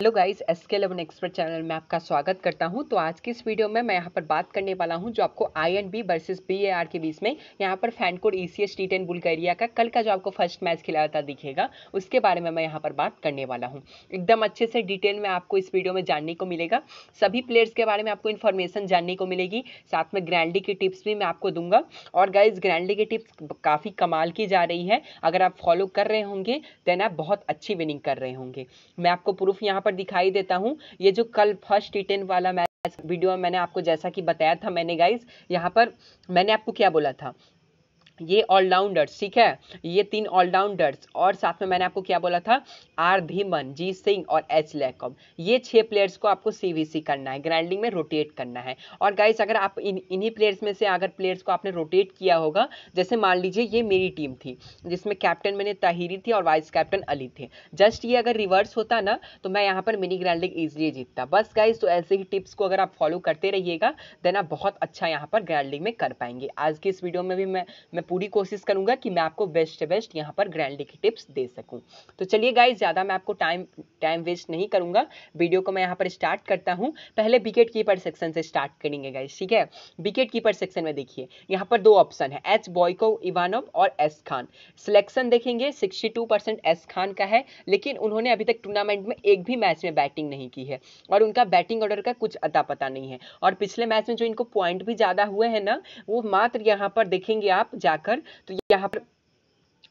hello guys S के लेवन expert channel में आपका स्वागत करता हूं तो आज की इस वीडियो में मैं यहां पर बात करने वाला हूं जो आपको I N B versus B A R के बीच में यहां पर fan code E C S T ten Bulgaria का कल का जो आपको फर्स्ट मैच खिलाया था दिखेगा उसके बारे में मैं यहां पर बात करने वाला हूं एकदम अच्छे से डिटेल में आपको इस वीडियो में जानने को मिलेगा सभी प्लेयर्स के बारे में आपको इन्फॉर्मेशन जानने को मिलेगी साथ में ग्रैंडी की टिप्स भी मैं आपको दूंगा और गाइज ग्रैंडी की टिप्स काफ़ी कमाल की जा रही है अगर आप फॉलो कर रहे होंगे देन आप बहुत अच्छी विनिंग कर रहे होंगे मैं आपको प्रूफ यहाँ पर पर दिखाई देता हूँ ये जो कल फर्स्ट टी वाला मैच वीडियो में मैंने आपको जैसा कि बताया था मैंने गाइज यहाँ पर मैंने आपको क्या बोला था ये ऑलराउंडर्स ठीक है ये तीन ऑलराउंडर्स और साथ में मैंने आपको क्या बोला था आर धीमन जी सिंह और एच लैकॉम ये छह प्लेयर्स को आपको सीवीसी करना है ग्राइंडिंग में रोटेट करना है और गाइस अगर आप इन इन्हीं प्लेयर्स में से अगर प्लेयर्स को आपने रोटेट किया होगा जैसे मान लीजिए ये मेरी टीम थी जिसमें कैप्टन मैंने ताहिरी थी और वाइस कैप्टन अली थे जस्ट ये अगर रिवर्स होता ना तो मैं यहाँ पर मिनी ग्राइंडिंग ईजिली जीतता बस गाइज तो ऐसे ही टिप्स को अगर आप फॉलो करते रहिएगा देन आप बहुत अच्छा यहाँ पर ग्राइंडिंग में कर पाएंगे आज की इस वीडियो में भी मैं मैं पूरी कोशिश करूंगा कि मैं आपको बेस्ट से बेस्ट यहाँ पर ग्रैंडी की टिप्स दे सकूँ तो चलिए गाइज ज़्यादा मैं आपको टाइम टाइम वेस्ट नहीं करूँगा वीडियो को मैं यहाँ पर स्टार्ट करता हूँ पहले विकेट कीपर सेक्शन से स्टार्ट करेंगे गाइज ठीक है विकेट कीपर सेक्शन में देखिए यहाँ पर दो ऑप्शन है एच बॉयको इवानव और एस खान सिलेक्शन देखेंगे सिक्सटी एस खान का है लेकिन उन्होंने अभी तक टूर्नामेंट में एक भी मैच में बैटिंग नहीं की है और उनका बैटिंग ऑर्डर का कुछ अता पता नहीं है और पिछले मैच में जो इनको पॉइंट भी ज़्यादा हुए हैं ना वो मात्र यहाँ पर देखेंगे आप जा जाकर तो यहाँ पर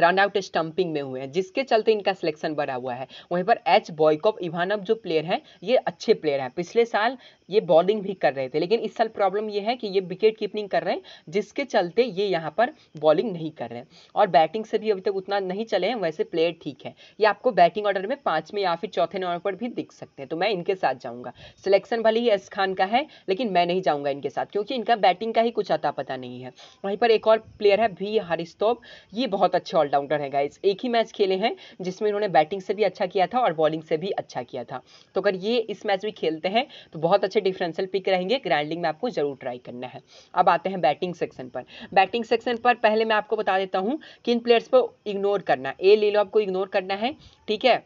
रन आउट स्टंपिंग में हुए हैं जिसके चलते इनका सिलेक्शन बढ़ा हुआ है वहीं पर एच बॉयकॉप इवानव जो प्लेयर हैं ये अच्छे प्लेयर हैं पिछले साल ये बॉलिंग भी कर रहे थे लेकिन इस साल प्रॉब्लम ये है कि ये विकेट कीपिंग कर रहे हैं जिसके चलते ये यहाँ पर बॉलिंग नहीं कर रहे हैं और बैटिंग से भी अभी तक उतना नहीं चले हैं वैसे प्लेयर ठीक है ये आपको बैटिंग ऑर्डर में पाँचवें या फिर चौथे नंबर पर भी दिख सकते हैं तो मैं इनके साथ जाऊँगा सिलेक्शन भले ही एस खान का है लेकिन मैं नहीं जाऊँगा इनके साथ क्योंकि इनका बैटिंग का ही कुछ अता पता नहीं है वहीं पर एक और प्लेयर है भी हरिस्तोप ये बहुत अच्छे ऑलराउंडर है गाइज एक ही मैच खेले हैं जिसमें इन्होंने बैटिंग से भी अच्छा किया था और बॉलिंग से भी अच्छा किया था तो अगर ये इस मैच में खेलते हैं तो बहुत अच्छे डिफरेंशियल पिक रहेंगे ग्राइंडिंग में आपको जरूर ट्राई करना है अब आते हैं बैटिंग सेक्शन पर बैटिंग सेक्शन पर पहले मैं आपको बता देता हूँ किन प्लेयर्स को इग्नोर करना ए ले लो आपको इग्नोर करना है ठीक है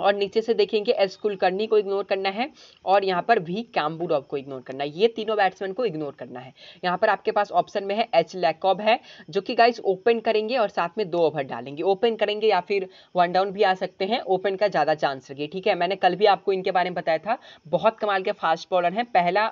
और नीचे से देखेंगे एस कुलकर्णी को इग्नोर करना है और यहाँ पर भी कैम्बूडॉव को इग्नोर करना है ये तीनों बैट्समैन को इग्नोर करना है यहाँ पर आपके पास ऑप्शन में है एच लैकॉब है जो कि गाइस ओपन करेंगे और साथ में दो ओवर डालेंगे ओपन करेंगे या फिर वन डाउन भी आ सकते हैं ओपन का ज़्यादा चांस रखिए ठीक है मैंने कल भी आपको इनके बारे में बताया था बहुत कमाल के फास्ट बॉलर हैं पहला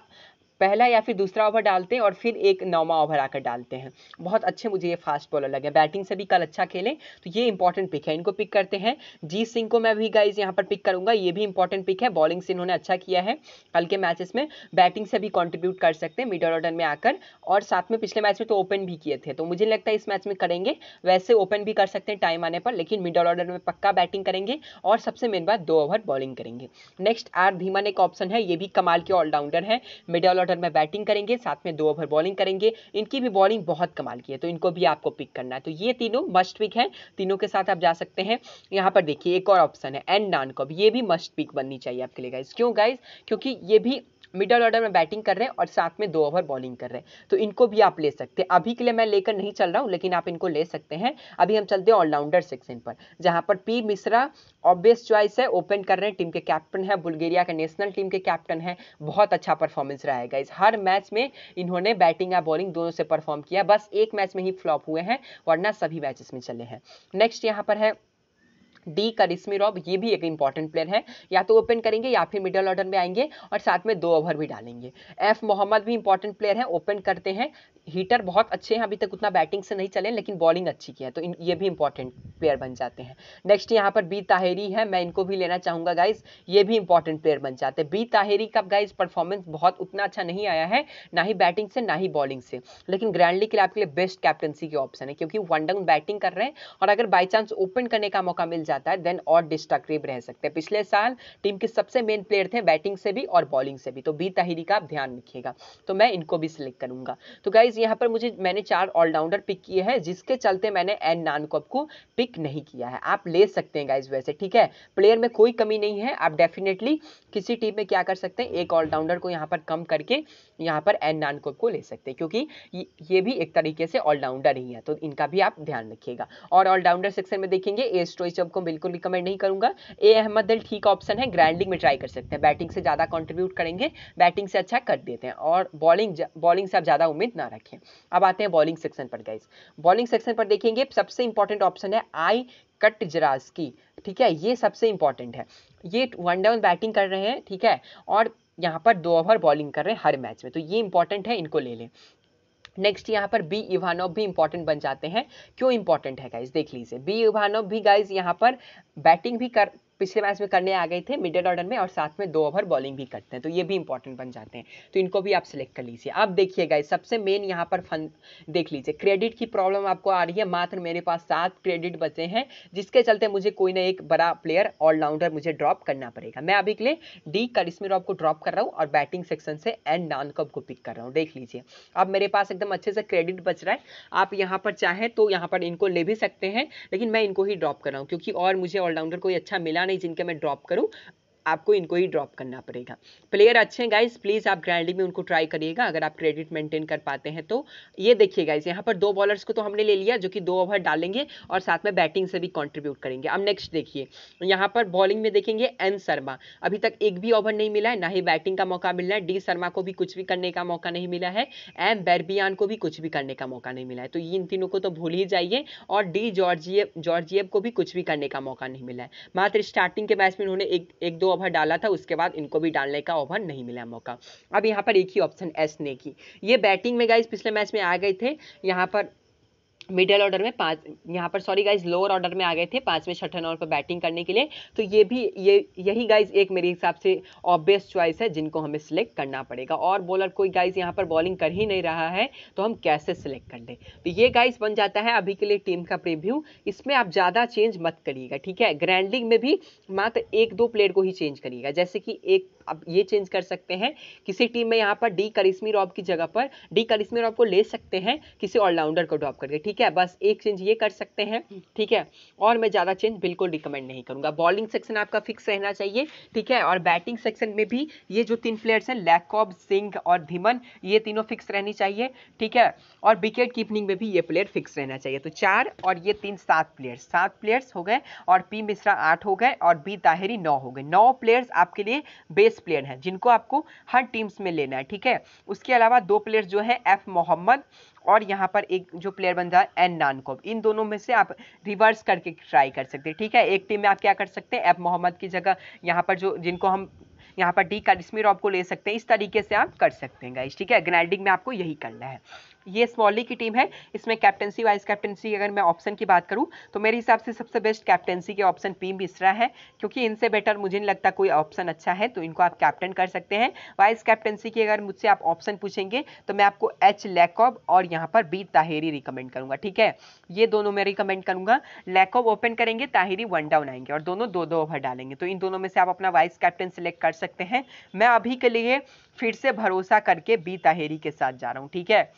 पहला या फिर दूसरा ओवर डालते हैं और फिर एक नौवा ओवर आकर डालते हैं बहुत अच्छे मुझे ये फास्ट बॉलर लगे बैटिंग से भी कल अच्छा खेलें तो ये इंपॉर्टेंट पिक है इनको पिक करते हैं जीत सिंह को मैं भी गाइज यहाँ पर पिक करूँगा ये भी इंपॉर्टेंट पिक है बॉलिंग से इन्होंने अच्छा किया है कल के मैचेस में बैटिंग से भी कॉन्ट्रीब्यूट कर सकते हैं मिडल ऑर्डर में आकर और साथ में पिछले मैच में तो ओपन भी किए थे तो मुझे लगता है इस मैच में करेंगे वैसे ओपन भी कर सकते हैं टाइम आने पर लेकिन मिडल ऑर्डर में पक्का बैटिंग करेंगे और सबसे मेन बात दो ओवर बॉलिंग करेंगे नेक्स्ट आर धीमन एक ऑप्शन है ये भी कमाल के ऑलराउंडर है मिडल ऑर्डर ओपनर में बैटिंग करेंगे साथ में दो ओवर बॉलिंग करेंगे इनकी भी बॉलिंग बहुत कमाल की है तो इनको भी आपको पिक करना है तो ये तीनों मस्ट पिक हैं तीनों के साथ आप जा सकते हैं यहाँ पर देखिए एक और ऑप्शन है एंड नान कॉब ये भी मस्ट पिक बननी चाहिए आपके लिए गाइज क्यों गाइज क्योंकि ये भी मिडल ऑर्डर में बैटिंग कर रहे हैं और साथ में दो ओवर बॉलिंग कर रहे हैं तो इनको भी आप ले सकते हैं अभी के लिए मैं लेकर नहीं चल रहा हूँ लेकिन आप इनको ले सकते हैं अभी हम चलते हैं ऑलराउंडर सेक्शन पर जहाँ पर पी मिश्रा ऑब्वियस चॉइस है ओपन कर रहे हैं टीम के कैप्टन है बुल्गेरिया के नेशनल टीम के कैप्टन है बहुत अच्छा परफॉर्मेंस रहेगा इस हर मैच में इन्होंने बैटिंग या बॉलिंग दोनों से परफॉर्म किया बस एक मैच में ही फ्लॉप हुए हैं वरना सभी मैचेस में चले हैं नेक्स्ट यहाँ पर है डी करिश्मी रॉब ये भी एक इंपॉर्टेंट प्लेयर है या तो ओपन करेंगे या फिर मिडल ऑर्डर में आएंगे और साथ में दो ओवर भी डालेंगे एफ मोहम्मद भी इंपॉर्टेंट प्लेयर है ओपन करते हैं हीटर बहुत अच्छे हैं अभी तक उतना बैटिंग से नहीं चले लेकिन बॉलिंग अच्छी की है तो ये भी इंपॉर्टेंट प्लेयर बन जाते हैं नेक्स्ट यहाँ पर बी ताहेरी है मैं इनको भी लेना चाहूँगा गाइज ये भी इंपॉर्टेंट प्लेयर बन जाते हैं बी ताहेरी का गाइज परफॉर्मेंस बहुत उतना अच्छा नहीं आया है ना ही बैटिंग से ना ही बॉलिंग से लेकिन ग्रैंडली के लिए आपके लिए बेस्ट कैप्टनसी के ऑप्शन है क्योंकि वन डाउन बैटिंग कर रहे हैं और अगर बाई चांस ओपन करने का मौका मिल जाए जाता है देन और डिस्ट्रक्टिव रह सकते हैं पिछले साल टीम के सबसे मेन प्लेयर थे बैटिंग से भी और बॉलिंग से भी तो बी तहरी का ध्यान रखिएगा तो मैं इनको भी सिलेक्ट करूंगा तो गाइज यहाँ पर मुझे मैंने चार ऑलराउंडर पिक किए हैं जिसके चलते मैंने एन नानकॉप को पिक नहीं किया है आप ले सकते हैं गाइज वैसे ठीक है प्लेयर में कोई कमी नहीं है आप डेफिनेटली किसी टीम में क्या कर सकते हैं एक ऑलराउंडर को यहाँ पर कम करके यहाँ पर एन नानकॉप को ले सकते हैं क्योंकि ये भी एक तरीके से ऑलराउंडर ही है तो इनका भी आप ध्यान रखिएगा और ऑलराउंडर सेक्शन में देखेंगे एस्ट्रोइ स्टोइचब को बिल्कुल रिकमेंड नहीं करूंगा ए अहमद दिल ठीक ऑप्शन है ग्राइंडिंग में ट्राई कर सकते हैं बैटिंग से ज़्यादा कॉन्ट्रीब्यूट करेंगे बैटिंग से अच्छा कर देते हैं और बॉलिंग बॉलिंग से आप ज़्यादा उम्मीद ना रखें अब आते हैं बॉलिंग सेक्शन पर गाइज बॉलिंग सेक्शन पर देखेंगे सबसे इंपॉर्टेंट ऑप्शन है आई कट जराज की ठीक है ये सबसे इंपॉर्टेंट है ये वन डाउन बैटिंग कर रहे हैं ठीक है और यहाँ पर दो ओवर बॉलिंग कर रहे हैं हर मैच में तो ये इंपॉर्टेंट है इनको ले लें नेक्स्ट यहाँ पर बी इवानोव भी इंपॉर्टेंट बन जाते हैं क्यों इंपॉर्टेंट है गाइज देख लीजिए बी इवानोव भी गाइज यहाँ पर बैटिंग भी कर पिछले मैच में करने आ गए थे मिडिल ऑर्डर में और साथ में दो ओवर बॉलिंग भी करते हैं तो ये भी इंपॉर्टेंट बन जाते हैं तो इनको भी आप सिलेक्ट कर लीजिए आप देखिएगा सबसे मेन यहाँ पर फन देख लीजिए क्रेडिट की प्रॉब्लम आपको आ रही है मात्र मेरे पास सात क्रेडिट बचे हैं जिसके चलते मुझे कोई ना एक बड़ा प्लेयर ऑलराउंडर मुझे ड्रॉप करना पड़ेगा मैं अभी के लिए डी करिश्मी रॉप को ड्रॉप कर रहा हूँ और बैटिंग सेक्शन से एंड नान कब को पिक कर रहा हूँ देख लीजिए अब मेरे पास एकदम अच्छे से क्रेडिट बच रहा है आप यहाँ पर चाहें तो यहाँ पर इनको ले भी सकते हैं लेकिन मैं इनको ही ड्रॉप कर रहा हूँ क्योंकि और मुझे ऑलराउंडर कोई अच्छा मिला नहीं जिनके मैं ड्रॉप करूँ आपको इनको ही ड्रॉप करना पड़ेगा प्लेयर अच्छे हैं गाइज प्लीज़ आप ग्रैंडली में उनको ट्राई करिएगा अगर आप क्रेडिट मेंटेन कर पाते हैं तो ये देखिए गाइज यहाँ पर दो बॉलर्स को तो हमने ले लिया जो कि दो ओवर डालेंगे और साथ में बैटिंग से भी कॉन्ट्रीब्यूट करेंगे अब नेक्स्ट देखिए यहाँ पर बॉलिंग में देखेंगे एन शर्मा अभी तक एक भी ओवर नहीं मिला है ना ही बैटिंग का मौका मिल है डी शर्मा को भी कुछ भी करने का मौका नहीं मिला है एम बैरबियान को भी कुछ भी करने का मौका नहीं मिला है तो इन तीनों को तो भूल ही जाइए और डी जॉर्जिएव जॉर्जिएव को भी कुछ भी करने का मौका नहीं मिला है मात्र स्टार्टिंग के मैच में उन्होंने एक एक दो ओवर डाला था उसके बाद इनको भी डालने का ओवर नहीं मिला मौका अब यहाँ पर एक ही ऑप्शन एस ने की ये बैटिंग में गाइज पिछले मैच में आ गए थे यहाँ पर मिडल ऑर्डर में पाँच यहाँ पर सॉरी गाइज लोअर ऑर्डर में आ गए थे पाँचवें छठन नंबर पर बैटिंग करने के लिए तो ये भी ये यही गाइज एक मेरे हिसाब से ऑब्वियस चॉइस है जिनको हमें सिलेक्ट करना पड़ेगा और बॉलर कोई गाइज यहाँ पर बॉलिंग कर ही नहीं रहा है तो हम कैसे सिलेक्ट कर दें तो ये गाइज बन जाता है अभी के लिए टीम का प्रिव्यू इसमें आप ज़्यादा चेंज मत करिएगा ठीक है ग्रैंड लीग में भी मात्र एक दो प्लेयर को ही चेंज करिएगा जैसे कि एक आप ये चेंज कर सकते हैं किसी टीम में यहाँ पर डी करिश्मी रॉब की जगह पर डी करिश्मी रॉब को ले सकते हैं किसी ऑलराउंडर को ड्रॉप करके ठीक है बस एक चेंज ये कर सकते हैं ठीक है और मैं ज़्यादा चेंज बिल्कुल रिकमेंड नहीं करूँगा बॉलिंग सेक्शन आपका फिक्स रहना चाहिए ठीक है और बैटिंग सेक्शन में भी ये जो तीन प्लेयर्स हैं लैकॉब सिंह और धीमन ये तीनों फिक्स रहनी चाहिए ठीक है और विकेट कीपनिंग में भी ये प्लेयर फिक्स रहना चाहिए तो चार और ये तीन सात प्लेयर्स सात प्लेयर्स हो गए और पी मिश्रा आठ हो गए और बी ताहिरी नौ हो गए नौ प्लेयर्स आपके लिए बेस्ट बेस्ट प्लेयर हैं जिनको आपको हर टीम्स में लेना है ठीक है उसके अलावा दो प्लेयर्स जो है एफ मोहम्मद और यहाँ पर एक जो प्लेयर बन जाए एन नानकोब इन दोनों में से आप रिवर्स करके ट्राई कर सकते हैं ठीक है एक टीम में आप क्या कर सकते हैं एफ मोहम्मद की जगह यहाँ पर जो जिनको हम यहाँ पर डी करिश्मी रॉब को ले सकते हैं इस तरीके से आप कर सकते हैं गाइस ठीक है ग्राइंडिंग में आपको यही करना है ये स्मॉली की टीम है इसमें कैप्टनसी वाइस कैप्टनसी अगर मैं ऑप्शन की बात करूँ तो मेरे हिसाब से सबसे बेस्ट कैप्टनसी के ऑप्शन पी मिश्रा है क्योंकि इनसे बेटर मुझे नहीं लगता कोई ऑप्शन अच्छा है तो इनको आप कैप्टन कर सकते हैं वाइस कैप्टनसी की अगर मुझसे आप ऑप्शन पूछेंगे तो मैं आपको एच लैकॉब और यहाँ पर बी ताहिरी रिकमेंड करूँगा ठीक है ये दोनों मैं रिकमेंड करूँगा लैकॉब ओपन करेंगे ताहिरी वन डाउन आएंगे और दोनों दो दो ओवर डालेंगे तो इन दोनों में से आप अपना वाइस कैप्टन सिलेक्ट कर सकते हैं मैं अभी के लिए फिर से भरोसा करके बी ताहिरी के साथ जा रहा हूँ ठीक है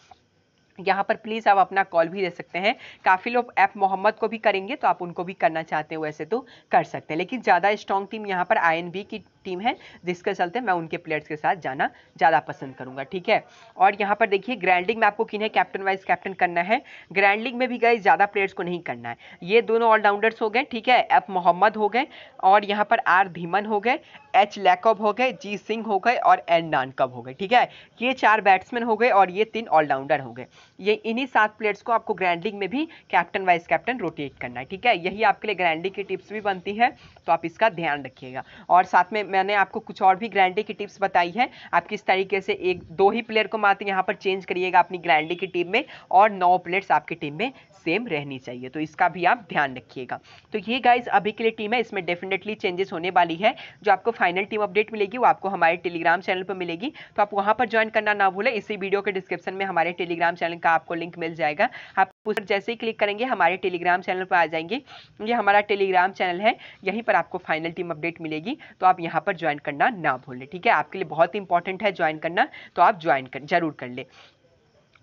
यहाँ पर प्लीज़ आप अपना कॉल भी दे सकते हैं काफ़ी लोग ऐप मोहम्मद को भी करेंगे तो आप उनको भी करना चाहते हो वैसे तो कर सकते हैं लेकिन ज़्यादा स्ट्रॉन्ग टीम यहाँ पर आई की टीम है जिसके चलते मैं उनके प्लेयर्स के साथ जाना ज़्यादा पसंद करूँगा ठीक है और यहाँ पर देखिए ग्रैंड लीग में आपको किन्हें कैप्टन वाइज कैप्टन करना है ग्रैंड लीग में भी गए ज़्यादा प्लेयर्स को नहीं करना है ये दोनों ऑलराउंडर्स हो गए ठीक है एफ मोहम्मद हो गए और यहाँ पर आर धीमन हो गए एच लैकअप हो गए जी सिंह हो गए और एन नानकब हो गए ठीक है ये चार बैट्समैन हो गए और ये तीन ऑलराउंडर हो गए ये इन्हीं सात प्लेयर्स को आपको ग्रैंड लीग में भी कैप्टन वाइस कैप्टन रोटेट करना है ठीक है यही आपके लिए ग्रैंड लीग की टिप्स भी बनती है तो आप इसका ध्यान रखिएगा और साथ में मैंने आपको कुछ और भी ग्रैंडे की टिप्स बताई है आप किस तरीके से एक दो ही प्लेयर को मात्र यहाँ पर चेंज करिएगा अपनी ग्रैंडे की टीम में और नौ प्लेयर्स आपकी टीम में सेम रहनी चाहिए तो इसका भी आप ध्यान रखिएगा तो ये गाइज अभी के लिए टीम है इसमें डेफिनेटली चेंजेस होने वाली है जो आपको फाइनल टीम अपडेट मिलेगी वो आपको हमारे टेलीग्राम चैनल पर मिलेगी तो आप वहाँ पर ज्वाइन करना ना भूलें इसी वीडियो के डिस्क्रिप्शन में हमारे टेलीग्राम चैनल का आपको लिंक मिल जाएगा आप पुस्तक जैसे ही क्लिक करेंगे हमारे टेलीग्राम चैनल पर आ जाएंगे ये हमारा टेलीग्राम चैनल है यहीं पर आपको फाइनल टीम अपडेट मिलेगी तो आप यहाँ पर ज्वाइन करना ना भूलें ठीक है आपके लिए बहुत इंपॉर्टेंट है ज्वाइन करना तो आप ज्वाइन कर जरूर कर ले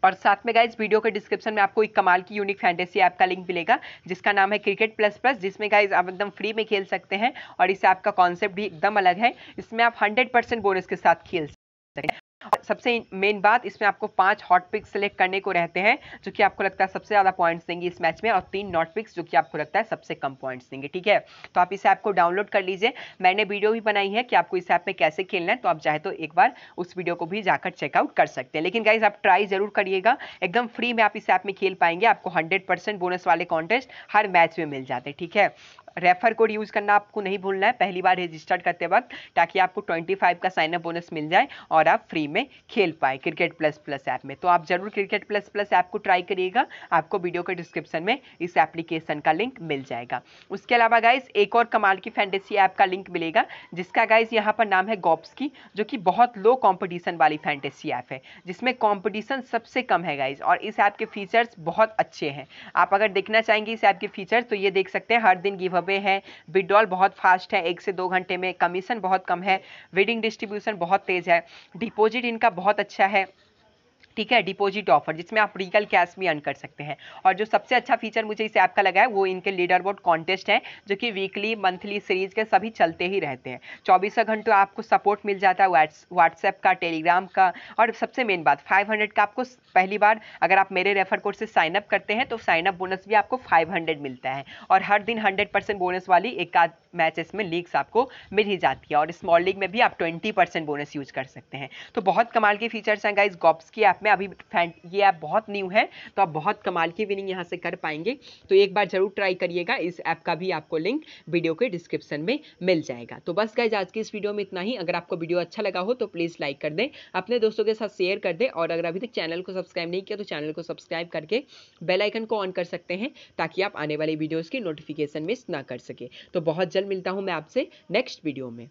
और साथ में गाइज वीडियो के डिस्क्रिप्शन में आपको एक कमाल की यूनिक फैंटेसी ऐप का लिंक मिलेगा जिसका नाम है क्रिकेट प्लस प्लस जिसमें गाइज आप एकदम फ्री में खेल सकते हैं और इस ऐप का कॉन्सेप्ट भी एकदम अलग है इसमें आप 100 परसेंट बोनस के साथ खेल सकते हैं सबसे मेन बात इसमें आपको पांच हॉट पिक्स सेलेक्ट करने को रहते हैं जो कि आपको लगता है सबसे ज़्यादा पॉइंट्स देंगे इस मैच में और तीन नॉट पिक्स जो कि आपको लगता है सबसे कम पॉइंट्स देंगे ठीक है तो आप इस ऐप को डाउनलोड कर लीजिए मैंने वीडियो भी बनाई है कि आपको इस ऐप में कैसे खेलना है तो आप चाहे तो एक बार उस वीडियो को भी जाकर चेकआउट कर सकते हैं लेकिन गाइज आप ट्राई जरूर करिएगा एकदम फ्री में आप इस ऐप में खेल पाएंगे आपको हंड्रेड बोनस वाले कॉन्टेस्ट हर मैच में मिल जाते हैं ठीक है रेफर कोड यूज़ करना आपको नहीं भूलना है पहली बार रजिस्टर करते वक्त ताकि आपको 25 का साइनअप बोनस मिल जाए और आप फ्री में खेल पाए क्रिकेट प्लस प्लस ऐप में तो आप ज़रूर क्रिकेट प्लस प्लस ऐप को ट्राई करिएगा आपको वीडियो के डिस्क्रिप्शन में इस एप्लीकेशन का लिंक मिल जाएगा उसके अलावा गाइज एक और कमाल की फैंटेसी ऐप का लिंक मिलेगा जिसका गाइज यहाँ पर नाम है गॉप्स की जो कि बहुत लो कॉम्पिटिशन वाली फैंटेसी ऐप है जिसमें कॉम्पिटिशन सबसे कम है गाइज और इस ऐप के फीचर्स बहुत अच्छे हैं आप अगर देखना चाहेंगे इस ऐप के फीचर्स तो ये देख सकते हैं हर दिन गिव हुए हैं विड्रॉल बहुत फास्ट है एक से दो घंटे में कमीशन बहुत कम है वेडिंग डिस्ट्रीब्यूशन बहुत तेज़ है डिपोजिट इनका बहुत अच्छा है ठीक है डिपॉजिट ऑफर जिसमें आप रीगल कैश भी अर्न कर सकते हैं और जो सबसे अच्छा फीचर मुझे इस ऐप का लगा है वो इनके लीडर बोर्ड कॉन्टेस्ट है जो कि वीकली मंथली सीरीज के सभी चलते ही रहते हैं चौबीसों घंटों आपको सपोर्ट मिल जाता है व्हाट्सएप का टेलीग्राम का और सबसे मेन बात 500 का आपको पहली बार अगर आप मेरे रेफर कोड से साइन अप करते हैं तो साइन अप बोनस भी आपको 500 मिलता है और हर दिन 100 बोनस वाली एक आध मैचेस में लीग्स आपको मिल ही जाती है और स्मॉल लीग में भी आप 20 बोनस यूज कर सकते हैं तो बहुत कमाल के फीचर्स हैं गाइज गॉप्स की ऐप में अभी ये ऐप बहुत न्यू है तो आप बहुत कमाल की विनिंग यहाँ से कर पाएंगे तो एक बार ज़रूर ट्राई करिएगा इस ऐप का भी आपको लिंक वीडियो के डिस्क्रिप्शन में मिल जाएगा तो बस गाइज आज की इस वीडियो में इतना ही अगर आपको वीडियो अच्छा लगा हो तो प्लीज़ लाइक कर दें अपने दोस्तों के साथ शेयर कर दें और अगर अभी तक चैनल को सब्सक्राइब नहीं किया तो चैनल को सब्सक्राइब करके बेलाइकन को ऑन कर सकते हैं ताकि आप आने वाली वीडियोज़ की नोटिफिकेशन मिस ना कर सके तो बहुत जल्द मिलता हूँ मैं आपसे नेक्स्ट वीडियो में